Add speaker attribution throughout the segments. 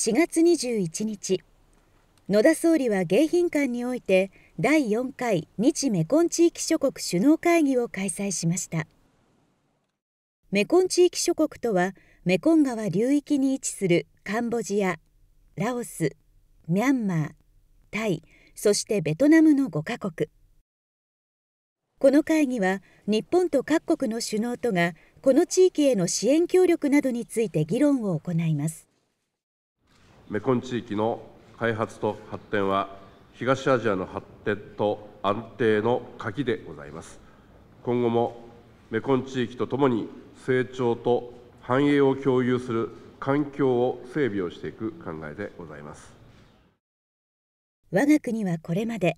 Speaker 1: 4月21日野田総理は迎賓館において第4回日メコン地域諸国首脳会議を開催しましたメコン地域諸国とはメコン川流域に位置するカンボジアラオスミャンマータイそしてベトナムの5カ国この会議は日本と各国の首脳とがこの地域への支援協力などについて議論を行います
Speaker 2: メコン地域の開発と発展は東アジアの発展と安定の鍵でございます今後もメコン地域とともに成長と繁栄を共有する環境を整備をしていく考えでございます
Speaker 1: 我が国はこれまで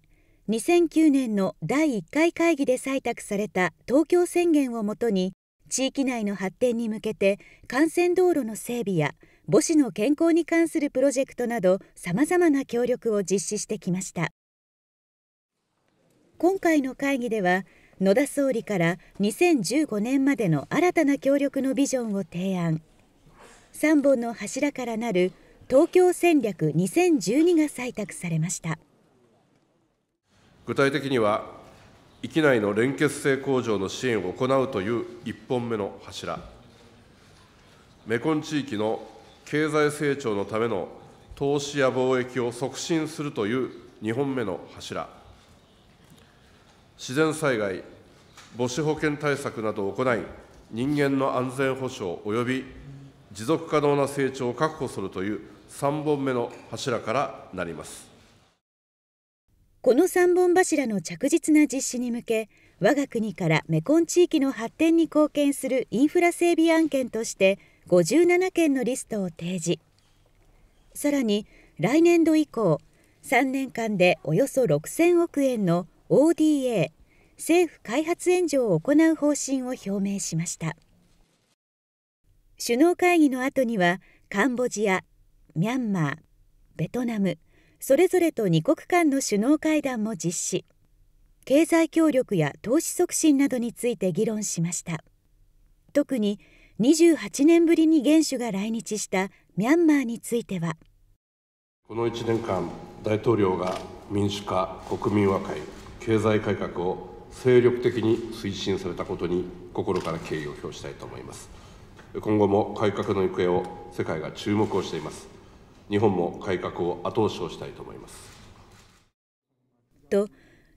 Speaker 1: 2009年の第1回会議で採択された東京宣言をもとに地域内の発展に向けて幹線道路の整備や母子の健康に関するプロジェクトなどさまざまな協力を実施してきました今回の会議では野田総理から2015年までの新たな協力のビジョンを提案3本の柱からなる東京戦略2012が採択されました
Speaker 2: 具体的には域内の連結性向上の支援を行うという1本目の柱メコン地域の経済成長のための投資や貿易を促進するという2本目の柱、自然災害、母子保健対策などを行い、人間の安全保障及び持続可能な成長を確保するという3本目の柱からなります。
Speaker 1: この3本柱の着実な実施に向け、我が国からメコン地域の発展に貢献するインフラ整備案件として、57件のリストを提示さらに来年度以降3年間でおよそ6000億円の ODA 政府開発援助を行う方針を表明しました首脳会議の後にはカンボジアミャンマーベトナムそれぞれと2国間の首脳会談も実施経済協力や投資促進などについて議論しました特に28年ぶりに元首が来日したミャンマーについては
Speaker 2: この1年間大統領が民主化国民和解経済改革を精力的に推進されたことに心から敬意を表したいと思います今後も改革の行方を世界が注目をしています日本も改革を後押しをしたいと思います
Speaker 1: と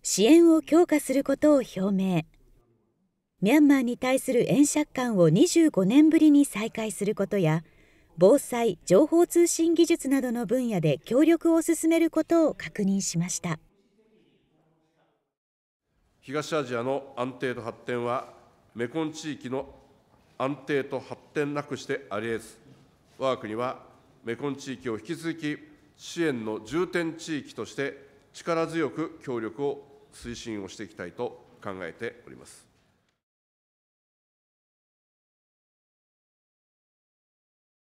Speaker 1: 支援を強化することを表明ミャンマーに対する円借款を25年ぶりに再開することや防災・情報通信技術などの分野で協力を進めることを確認しました
Speaker 2: 東アジアの安定と発展はメコン地域の安定と発展なくしてありえず我が国はメコン地域を引き続き支援の重点地域として力強く協力を推進をしていきたいと考えております。